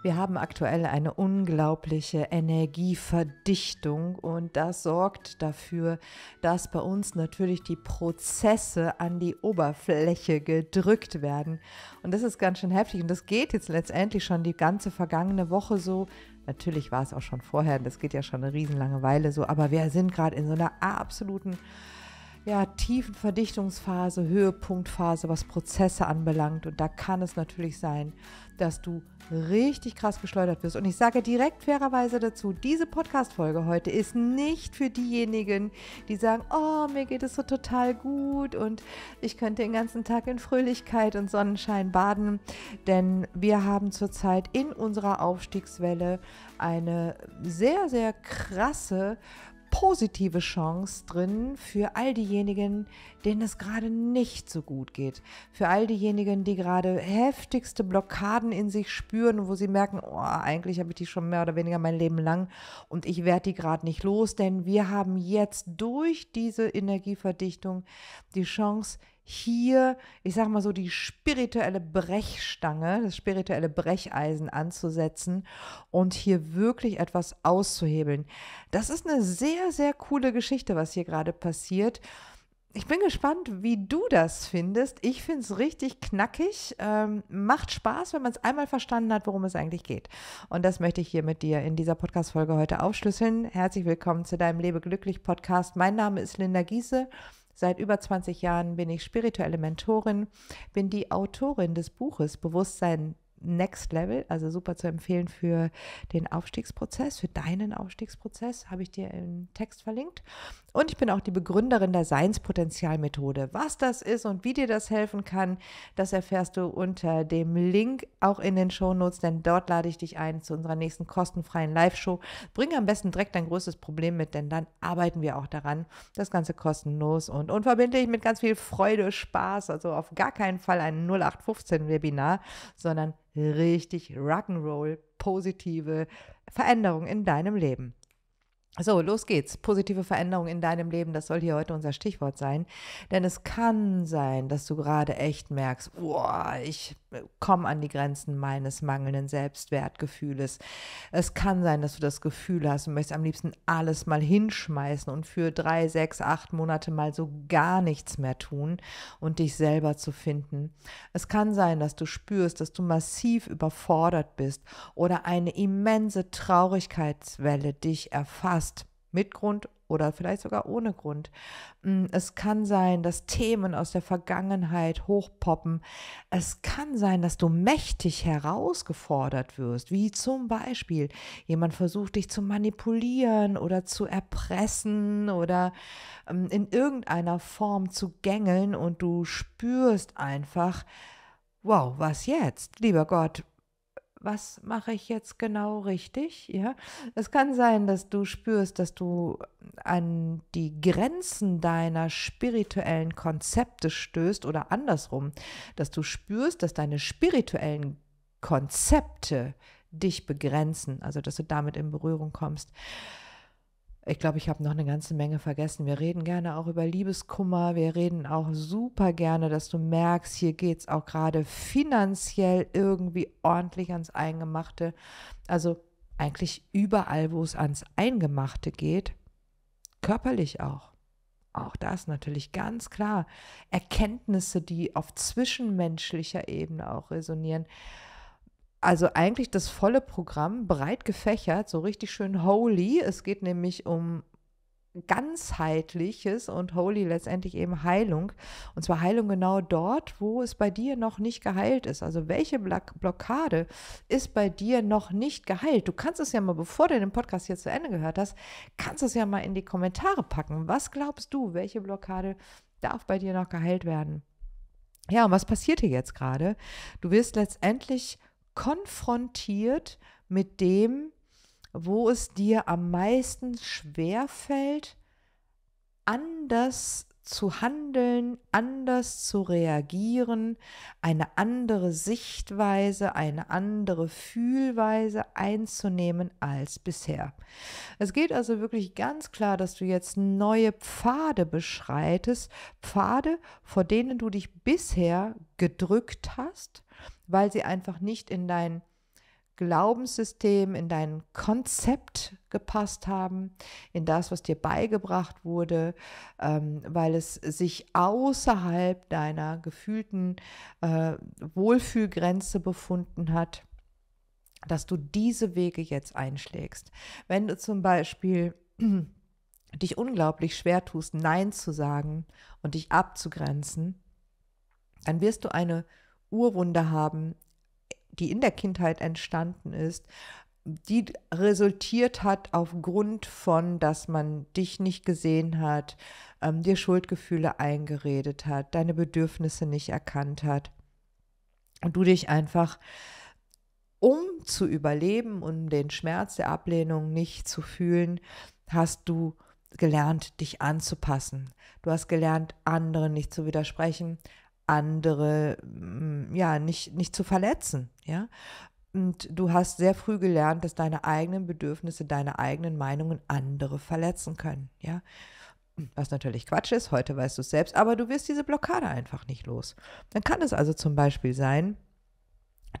Wir haben aktuell eine unglaubliche Energieverdichtung und das sorgt dafür, dass bei uns natürlich die Prozesse an die Oberfläche gedrückt werden. Und das ist ganz schön heftig und das geht jetzt letztendlich schon die ganze vergangene Woche so. Natürlich war es auch schon vorher, das geht ja schon eine riesenlange Weile so, aber wir sind gerade in so einer absoluten ja, tiefen Verdichtungsphase, Höhepunktphase, was Prozesse anbelangt. Und da kann es natürlich sein, dass du richtig krass geschleudert wirst. Und ich sage direkt fairerweise dazu, diese Podcast-Folge heute ist nicht für diejenigen, die sagen, oh, mir geht es so total gut und ich könnte den ganzen Tag in Fröhlichkeit und Sonnenschein baden. Denn wir haben zurzeit in unserer Aufstiegswelle eine sehr, sehr krasse positive Chance drin für all diejenigen, denen es gerade nicht so gut geht. Für all diejenigen, die gerade heftigste Blockaden in sich spüren, wo sie merken, oh, eigentlich habe ich die schon mehr oder weniger mein Leben lang und ich werde die gerade nicht los, denn wir haben jetzt durch diese Energieverdichtung die Chance, hier, ich sag mal so, die spirituelle Brechstange, das spirituelle Brecheisen anzusetzen und hier wirklich etwas auszuhebeln. Das ist eine sehr, sehr coole Geschichte, was hier gerade passiert. Ich bin gespannt, wie du das findest. Ich finde es richtig knackig. Ähm, macht Spaß, wenn man es einmal verstanden hat, worum es eigentlich geht. Und das möchte ich hier mit dir in dieser Podcast-Folge heute aufschlüsseln. Herzlich willkommen zu deinem Lebe glücklich Podcast. Mein Name ist Linda Giese Seit über 20 Jahren bin ich spirituelle Mentorin, bin die Autorin des Buches Bewusstsein Next Level, also super zu empfehlen für den Aufstiegsprozess, für deinen Aufstiegsprozess, habe ich dir im Text verlinkt. Und ich bin auch die Begründerin der Seinspotenzialmethode. Was das ist und wie dir das helfen kann, das erfährst du unter dem Link auch in den Shownotes, denn dort lade ich dich ein zu unserer nächsten kostenfreien Live-Show. Bring am besten direkt dein größtes Problem mit, denn dann arbeiten wir auch daran. Das Ganze kostenlos und unverbindlich mit ganz viel Freude, Spaß, also auf gar keinen Fall ein 0815-Webinar, sondern richtig Rock'n'Roll, positive Veränderung in deinem Leben. So, los geht's. Positive Veränderung in deinem Leben, das soll hier heute unser Stichwort sein. Denn es kann sein, dass du gerade echt merkst, boah, ich komme an die Grenzen meines mangelnden Selbstwertgefühles. Es kann sein, dass du das Gefühl hast, und möchtest am liebsten alles mal hinschmeißen und für drei, sechs, acht Monate mal so gar nichts mehr tun und dich selber zu finden. Es kann sein, dass du spürst, dass du massiv überfordert bist oder eine immense Traurigkeitswelle dich erfasst mit Grund oder vielleicht sogar ohne Grund. Mm, es kann sein, dass Themen aus der Vergangenheit hochpoppen. Es kann sein, dass du mächtig herausgefordert wirst, wie zum Beispiel jemand versucht dich zu manipulieren oder zu erpressen oder ähm, in irgendeiner Form zu gängeln und du spürst einfach, wow, was jetzt? Lieber Gott, was mache ich jetzt genau richtig? Ja, es kann sein, dass du spürst, dass du an die Grenzen deiner spirituellen Konzepte stößt oder andersrum, dass du spürst, dass deine spirituellen Konzepte dich begrenzen, also dass du damit in Berührung kommst. Ich glaube, ich habe noch eine ganze Menge vergessen. Wir reden gerne auch über Liebeskummer. Wir reden auch super gerne, dass du merkst, hier geht es auch gerade finanziell irgendwie ordentlich ans Eingemachte. Also eigentlich überall, wo es ans Eingemachte geht, körperlich auch. Auch das natürlich ganz klar. Erkenntnisse, die auf zwischenmenschlicher Ebene auch resonieren also eigentlich das volle Programm, breit gefächert, so richtig schön holy. Es geht nämlich um ganzheitliches und holy letztendlich eben Heilung. Und zwar Heilung genau dort, wo es bei dir noch nicht geheilt ist. Also welche Blockade ist bei dir noch nicht geheilt? Du kannst es ja mal, bevor du den Podcast hier zu Ende gehört hast, kannst es ja mal in die Kommentare packen. Was glaubst du, welche Blockade darf bei dir noch geheilt werden? Ja, und was passiert hier jetzt gerade? Du wirst letztendlich konfrontiert mit dem, wo es dir am meisten schwer fällt, anders zu handeln, anders zu reagieren, eine andere Sichtweise, eine andere Fühlweise einzunehmen als bisher. Es geht also wirklich ganz klar, dass du jetzt neue Pfade beschreitest, Pfade, vor denen du dich bisher gedrückt hast, weil sie einfach nicht in dein Glaubenssystem, in dein Konzept gepasst haben, in das, was dir beigebracht wurde, ähm, weil es sich außerhalb deiner gefühlten äh, Wohlfühlgrenze befunden hat, dass du diese Wege jetzt einschlägst. Wenn du zum Beispiel dich unglaublich schwer tust, Nein zu sagen und dich abzugrenzen, dann wirst du eine Urwunde haben, die in der Kindheit entstanden ist, die resultiert hat aufgrund von, dass man dich nicht gesehen hat, ähm, dir Schuldgefühle eingeredet hat, deine Bedürfnisse nicht erkannt hat und du dich einfach, um zu überleben und um den Schmerz der Ablehnung nicht zu fühlen, hast du gelernt, dich anzupassen. Du hast gelernt, anderen nicht zu widersprechen, andere mm, ja nicht, nicht zu verletzen, ja. Und du hast sehr früh gelernt, dass deine eigenen Bedürfnisse, deine eigenen Meinungen andere verletzen können, ja. Was natürlich Quatsch ist, heute weißt du es selbst, aber du wirst diese Blockade einfach nicht los. Dann kann es also zum Beispiel sein,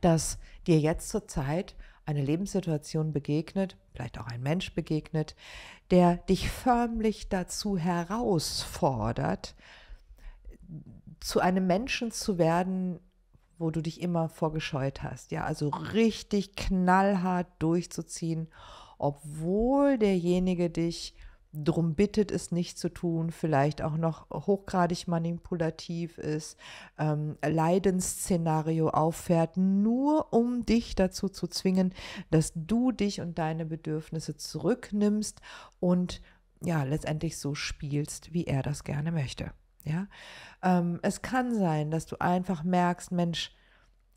dass dir jetzt zurzeit eine Lebenssituation begegnet, vielleicht auch ein Mensch begegnet, der dich förmlich dazu herausfordert, zu einem Menschen zu werden, wo du dich immer vorgescheut hast. Ja, also richtig knallhart durchzuziehen, obwohl derjenige dich drum bittet, es nicht zu tun, vielleicht auch noch hochgradig manipulativ ist, ähm, Leidensszenario auffährt, nur um dich dazu zu zwingen, dass du dich und deine Bedürfnisse zurücknimmst und ja, letztendlich so spielst, wie er das gerne möchte. Ja? Ähm, es kann sein, dass du einfach merkst, Mensch,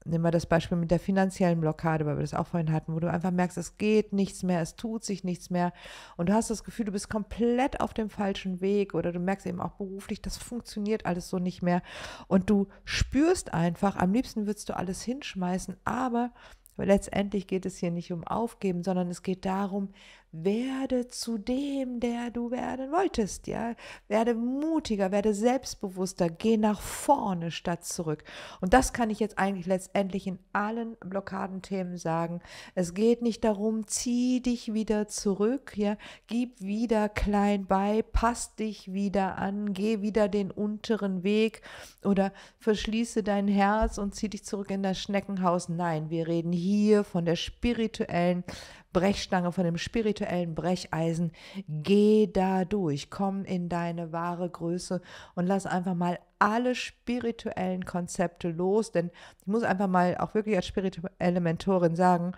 nehmen wir das Beispiel mit der finanziellen Blockade, weil wir das auch vorhin hatten, wo du einfach merkst, es geht nichts mehr, es tut sich nichts mehr und du hast das Gefühl, du bist komplett auf dem falschen Weg oder du merkst eben auch beruflich, das funktioniert alles so nicht mehr und du spürst einfach, am liebsten würdest du alles hinschmeißen, aber letztendlich geht es hier nicht um Aufgeben, sondern es geht darum, werde zu dem, der du werden wolltest, ja. Werde mutiger, werde selbstbewusster, geh nach vorne statt zurück. Und das kann ich jetzt eigentlich letztendlich in allen Blockadenthemen sagen. Es geht nicht darum, zieh dich wieder zurück, ja. Gib wieder klein bei, pass dich wieder an, geh wieder den unteren Weg oder verschließe dein Herz und zieh dich zurück in das Schneckenhaus. Nein, wir reden hier von der spirituellen Brechstange, von dem spirituellen Brecheisen. Geh da durch, komm in deine wahre Größe und lass einfach mal alle spirituellen Konzepte los, denn ich muss einfach mal auch wirklich als spirituelle Mentorin sagen,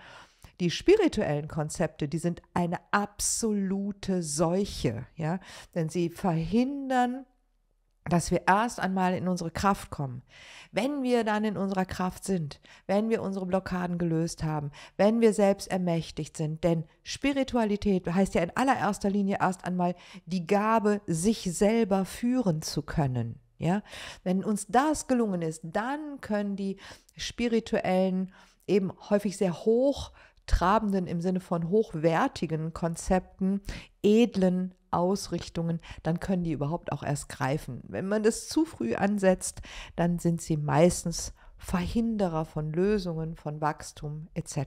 die spirituellen Konzepte, die sind eine absolute Seuche, ja, denn sie verhindern dass wir erst einmal in unsere Kraft kommen. Wenn wir dann in unserer Kraft sind, wenn wir unsere Blockaden gelöst haben, wenn wir selbst ermächtigt sind, denn Spiritualität heißt ja in allererster Linie erst einmal die Gabe, sich selber führen zu können. Ja, wenn uns das gelungen ist, dann können die spirituellen eben häufig sehr hoch hochtrabenden im Sinne von hochwertigen Konzepten, edlen Ausrichtungen, dann können die überhaupt auch erst greifen. Wenn man das zu früh ansetzt, dann sind sie meistens Verhinderer von Lösungen, von Wachstum etc.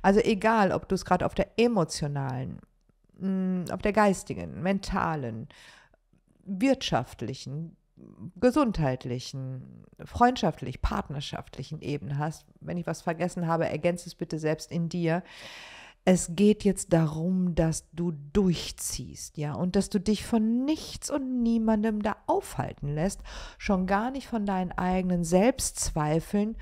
Also egal, ob du es gerade auf der emotionalen, hm, auf der geistigen, mentalen, wirtschaftlichen, gesundheitlichen, freundschaftlich, partnerschaftlichen Ebene hast. Wenn ich was vergessen habe, ergänze es bitte selbst in dir. Es geht jetzt darum, dass du durchziehst, ja, und dass du dich von nichts und niemandem da aufhalten lässt, schon gar nicht von deinen eigenen Selbstzweifeln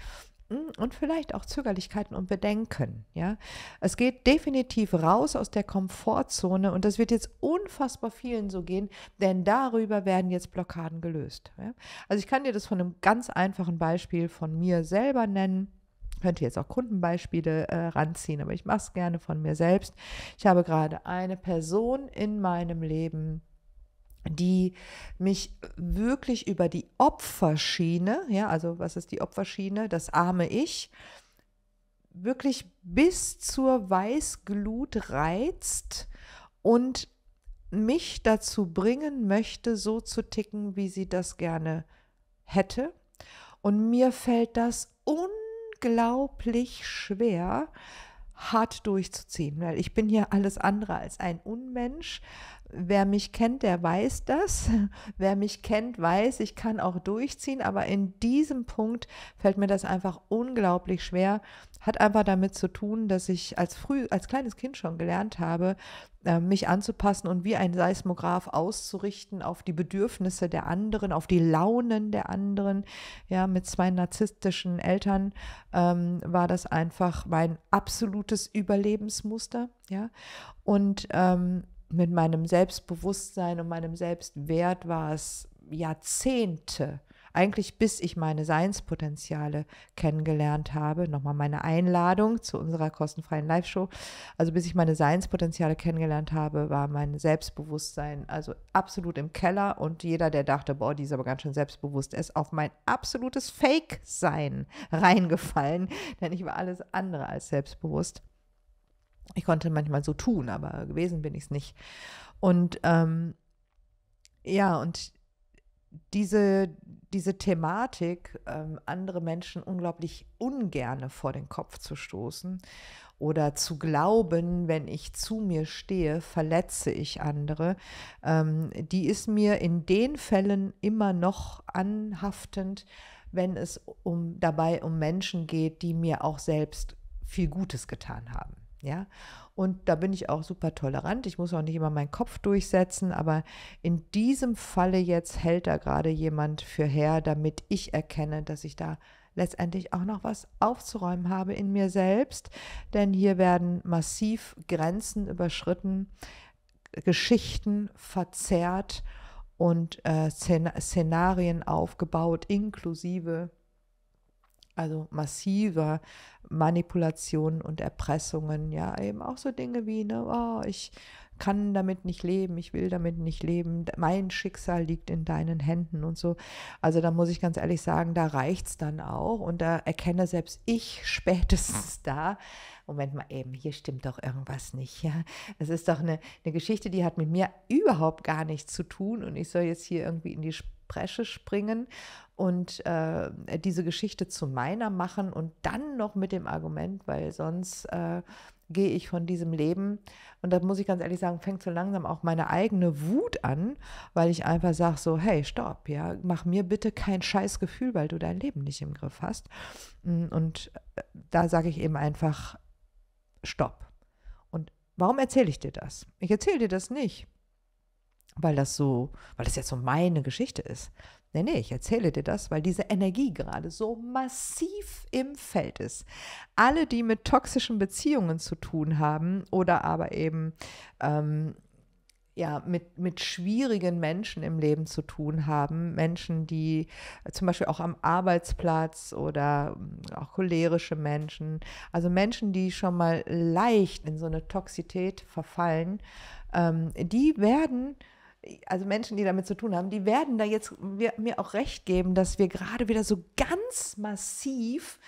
und vielleicht auch Zögerlichkeiten und Bedenken. Ja, es geht definitiv raus aus der Komfortzone und das wird jetzt unfassbar vielen so gehen, denn darüber werden jetzt Blockaden gelöst. Ja? Also ich kann dir das von einem ganz einfachen Beispiel von mir selber nennen. Ich könnte jetzt auch Kundenbeispiele äh, ranziehen, aber ich mache es gerne von mir selbst. Ich habe gerade eine Person in meinem Leben, die mich wirklich über die Opferschiene, ja, also was ist die Opferschiene, das arme Ich, wirklich bis zur Weißglut reizt und mich dazu bringen möchte, so zu ticken, wie sie das gerne hätte. Und mir fällt das unglaublich schwer, hart durchzuziehen, weil ich bin hier alles andere als ein Unmensch, Wer mich kennt, der weiß das. Wer mich kennt, weiß, ich kann auch durchziehen. Aber in diesem Punkt fällt mir das einfach unglaublich schwer. Hat einfach damit zu tun, dass ich als früh, als kleines Kind schon gelernt habe, ähm, mich anzupassen und wie ein Seismograph auszurichten auf die Bedürfnisse der anderen, auf die Launen der anderen. Ja, mit zwei narzisstischen Eltern ähm, war das einfach mein absolutes Überlebensmuster. Ja, und ähm, mit meinem Selbstbewusstsein und meinem Selbstwert war es Jahrzehnte, eigentlich bis ich meine Seinspotenziale kennengelernt habe, nochmal meine Einladung zu unserer kostenfreien Live-Show, also bis ich meine Seinspotenziale kennengelernt habe, war mein Selbstbewusstsein also absolut im Keller und jeder, der dachte, boah, die ist aber ganz schön selbstbewusst, ist auf mein absolutes Fake-Sein reingefallen, denn ich war alles andere als selbstbewusst. Ich konnte manchmal so tun, aber gewesen bin ich es nicht. Und ähm, ja, und diese, diese Thematik, ähm, andere Menschen unglaublich ungerne vor den Kopf zu stoßen oder zu glauben, wenn ich zu mir stehe, verletze ich andere, ähm, die ist mir in den Fällen immer noch anhaftend, wenn es um, dabei um Menschen geht, die mir auch selbst viel Gutes getan haben. Ja, und da bin ich auch super tolerant. Ich muss auch nicht immer meinen Kopf durchsetzen, aber in diesem Falle jetzt hält da gerade jemand für her, damit ich erkenne, dass ich da letztendlich auch noch was aufzuräumen habe in mir selbst. Denn hier werden massiv Grenzen überschritten, Geschichten verzerrt und äh, Szenarien aufgebaut, inklusive also massiver Manipulationen und Erpressungen, ja, eben auch so Dinge wie, ne, oh, ich kann damit nicht leben, ich will damit nicht leben, mein Schicksal liegt in deinen Händen und so. Also da muss ich ganz ehrlich sagen, da reicht es dann auch und da erkenne selbst ich spätestens da, Moment mal eben, hier stimmt doch irgendwas nicht. Ja? Es ist doch eine, eine Geschichte, die hat mit mir überhaupt gar nichts zu tun und ich soll jetzt hier irgendwie in die Bresche springen und äh, diese Geschichte zu meiner machen und dann noch mit dem Argument, weil sonst äh, gehe ich von diesem Leben. Und da muss ich ganz ehrlich sagen, fängt so langsam auch meine eigene Wut an, weil ich einfach sage so, hey, stopp, ja, mach mir bitte kein Scheißgefühl, weil du dein Leben nicht im Griff hast. Mm, und äh, da sage ich eben einfach, stopp. Und warum erzähle ich dir das? Ich erzähle dir das nicht, weil das so, weil das jetzt so meine Geschichte ist. Nee, nee, ich erzähle dir das, weil diese Energie gerade so massiv im Feld ist. Alle, die mit toxischen Beziehungen zu tun haben oder aber eben ähm, ja, mit, mit schwierigen Menschen im Leben zu tun haben. Menschen, die äh, zum Beispiel auch am Arbeitsplatz oder mm, auch cholerische Menschen, also Menschen, die schon mal leicht in so eine Toxität verfallen, ähm, die werden also Menschen, die damit zu tun haben, die werden da jetzt mir auch recht geben, dass wir gerade wieder so ganz massiv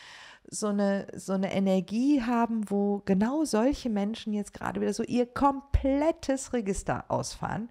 so eine, so eine Energie haben, wo genau solche Menschen jetzt gerade wieder so ihr komplettes Register ausfahren.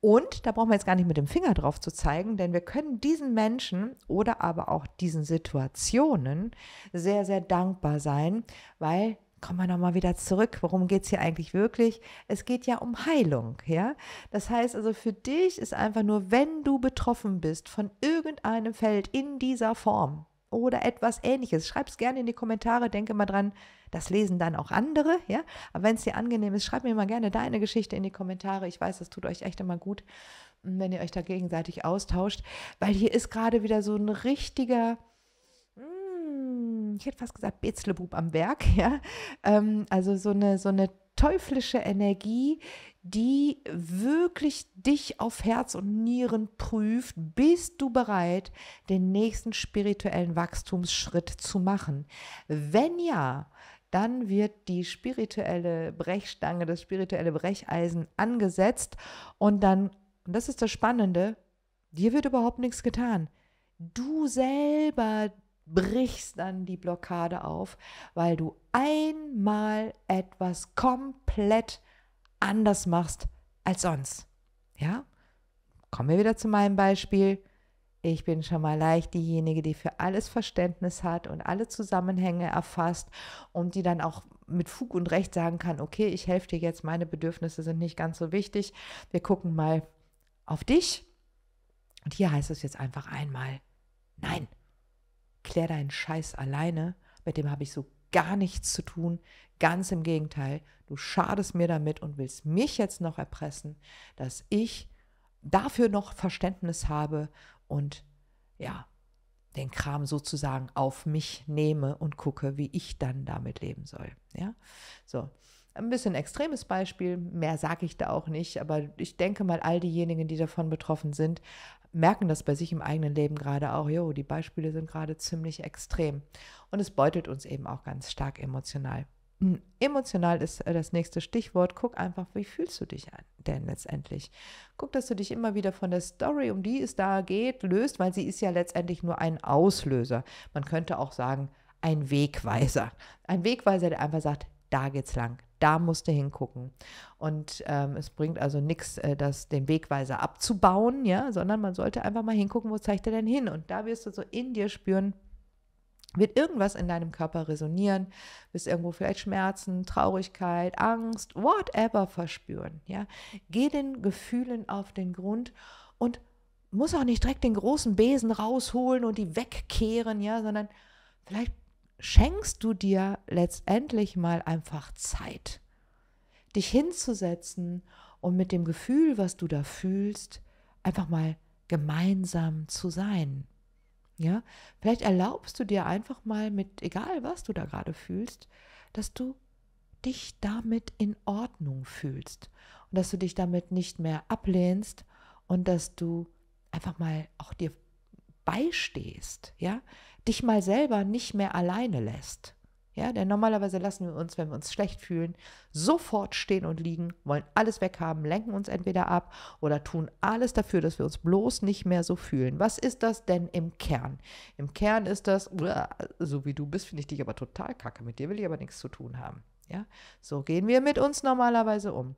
Und da brauchen wir jetzt gar nicht mit dem Finger drauf zu zeigen, denn wir können diesen Menschen oder aber auch diesen Situationen sehr, sehr dankbar sein, weil kommen wir nochmal wieder zurück. Worum geht es hier eigentlich wirklich? Es geht ja um Heilung, ja? Das heißt also, für dich ist einfach nur, wenn du betroffen bist von irgendeinem Feld in dieser Form, oder etwas ähnliches. Schreib es gerne in die Kommentare, denke mal dran, das lesen dann auch andere, ja. Aber wenn es dir angenehm ist, schreib mir mal gerne deine Geschichte in die Kommentare. Ich weiß, das tut euch echt immer gut, wenn ihr euch da gegenseitig austauscht, weil hier ist gerade wieder so ein richtiger ich hätte fast gesagt, Bezlebub am Werk, ja. Ähm, also so eine, so eine teuflische Energie, die wirklich dich auf Herz und Nieren prüft, bist du bereit, den nächsten spirituellen Wachstumsschritt zu machen? Wenn ja, dann wird die spirituelle Brechstange, das spirituelle Brecheisen angesetzt und dann, und das ist das Spannende, dir wird überhaupt nichts getan. Du selber brichst dann die Blockade auf, weil du einmal etwas komplett anders machst als sonst. Ja? Kommen wir wieder zu meinem Beispiel. Ich bin schon mal leicht diejenige, die für alles Verständnis hat und alle Zusammenhänge erfasst und die dann auch mit Fug und Recht sagen kann, okay, ich helfe dir jetzt, meine Bedürfnisse sind nicht ganz so wichtig. Wir gucken mal auf dich. Und hier heißt es jetzt einfach einmal, nein klär deinen Scheiß alleine, mit dem habe ich so gar nichts zu tun. Ganz im Gegenteil, du schadest mir damit und willst mich jetzt noch erpressen, dass ich dafür noch Verständnis habe und ja, den Kram sozusagen auf mich nehme und gucke, wie ich dann damit leben soll. Ja, so. Ein bisschen extremes Beispiel, mehr sage ich da auch nicht, aber ich denke mal, all diejenigen, die davon betroffen sind, merken das bei sich im eigenen Leben gerade auch, jo, die Beispiele sind gerade ziemlich extrem. Und es beutelt uns eben auch ganz stark emotional. Hm, emotional ist äh, das nächste Stichwort. Guck einfach, wie fühlst du dich denn letztendlich? Guck, dass du dich immer wieder von der Story, um die es da geht, löst, weil sie ist ja letztendlich nur ein Auslöser. Man könnte auch sagen, ein Wegweiser. Ein Wegweiser, der einfach sagt, da geht's lang. Da musst du hingucken. Und ähm, es bringt also nichts, äh, das, den Wegweiser abzubauen, ja, sondern man sollte einfach mal hingucken, wo zeigt er denn hin? Und da wirst du so in dir spüren, wird irgendwas in deinem Körper resonieren, wirst irgendwo vielleicht Schmerzen, Traurigkeit, Angst, whatever verspüren. Ja? Geh den Gefühlen auf den Grund und muss auch nicht direkt den großen Besen rausholen und die wegkehren, ja, sondern vielleicht schenkst du dir letztendlich mal einfach Zeit, dich hinzusetzen und mit dem Gefühl, was du da fühlst, einfach mal gemeinsam zu sein. Ja, vielleicht erlaubst du dir einfach mal mit, egal was du da gerade fühlst, dass du dich damit in Ordnung fühlst und dass du dich damit nicht mehr ablehnst und dass du einfach mal auch dir beistehst, ja, dich mal selber nicht mehr alleine lässt. Ja, denn normalerweise lassen wir uns, wenn wir uns schlecht fühlen, sofort stehen und liegen, wollen alles weghaben, lenken uns entweder ab oder tun alles dafür, dass wir uns bloß nicht mehr so fühlen. Was ist das denn im Kern? Im Kern ist das, so wie du bist, finde ich dich aber total kacke. Mit dir will ich aber nichts zu tun haben. Ja, so gehen wir mit uns normalerweise um.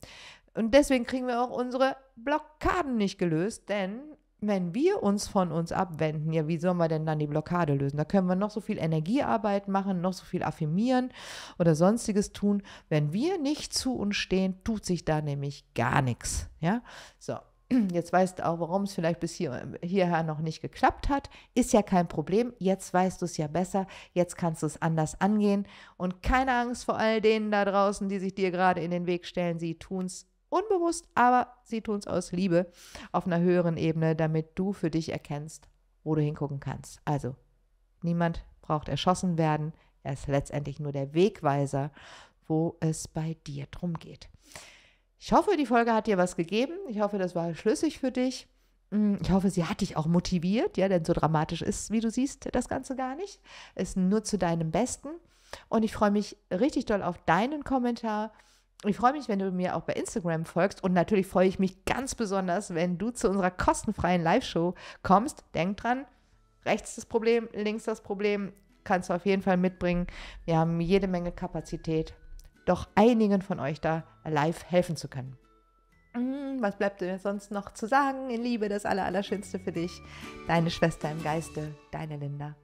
Und deswegen kriegen wir auch unsere Blockaden nicht gelöst, denn wenn wir uns von uns abwenden, ja, wie sollen wir denn dann die Blockade lösen? Da können wir noch so viel Energiearbeit machen, noch so viel affirmieren oder sonstiges tun. Wenn wir nicht zu uns stehen, tut sich da nämlich gar nichts. Ja, so. Jetzt weißt du auch, warum es vielleicht bis hier, hierher noch nicht geklappt hat. Ist ja kein Problem. Jetzt weißt du es ja besser. Jetzt kannst du es anders angehen. Und keine Angst vor all denen da draußen, die sich dir gerade in den Weg stellen. Sie tun es unbewusst, aber sie tun es aus Liebe auf einer höheren Ebene, damit du für dich erkennst, wo du hingucken kannst. Also, niemand braucht erschossen werden. Er ist letztendlich nur der Wegweiser, wo es bei dir drum geht. Ich hoffe, die Folge hat dir was gegeben. Ich hoffe, das war schlüssig für dich. Hm, ich hoffe, sie hat dich auch motiviert, ja, denn so dramatisch ist, wie du siehst, das Ganze gar nicht. Ist nur zu deinem Besten. Und ich freue mich richtig doll auf deinen Kommentar. Ich freue mich, wenn du mir auch bei Instagram folgst und natürlich freue ich mich ganz besonders, wenn du zu unserer kostenfreien Live-Show kommst. Denk dran, rechts das Problem, links das Problem, kannst du auf jeden Fall mitbringen. Wir haben jede Menge Kapazität, doch einigen von euch da live helfen zu können. Mhm, was bleibt mir sonst noch zu sagen? In Liebe das Allerallerschönste für dich. Deine Schwester im Geiste, deine Linda.